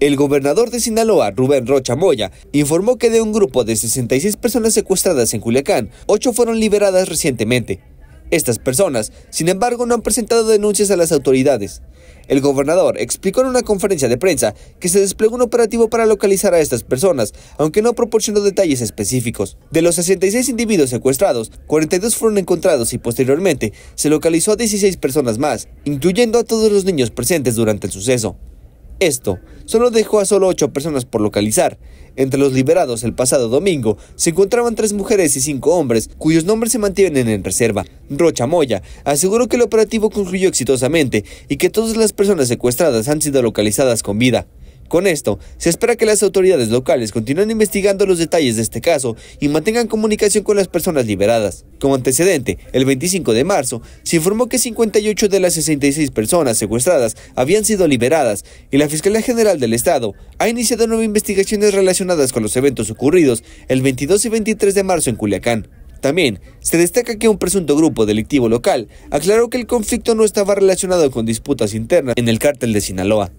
El gobernador de Sinaloa, Rubén Rocha Moya, informó que de un grupo de 66 personas secuestradas en Culiacán, 8 fueron liberadas recientemente. Estas personas, sin embargo, no han presentado denuncias a las autoridades. El gobernador explicó en una conferencia de prensa que se desplegó un operativo para localizar a estas personas, aunque no proporcionó detalles específicos. De los 66 individuos secuestrados, 42 fueron encontrados y posteriormente se localizó a 16 personas más, incluyendo a todos los niños presentes durante el suceso. Esto solo dejó a solo ocho personas por localizar. Entre los liberados el pasado domingo se encontraban tres mujeres y cinco hombres, cuyos nombres se mantienen en reserva. Rocha Moya aseguró que el operativo concluyó exitosamente y que todas las personas secuestradas han sido localizadas con vida. Con esto, se espera que las autoridades locales continúen investigando los detalles de este caso y mantengan comunicación con las personas liberadas. Como antecedente, el 25 de marzo se informó que 58 de las 66 personas secuestradas habían sido liberadas y la Fiscalía General del Estado ha iniciado nuevas investigaciones relacionadas con los eventos ocurridos el 22 y 23 de marzo en Culiacán. También se destaca que un presunto grupo delictivo local aclaró que el conflicto no estaba relacionado con disputas internas en el cártel de Sinaloa.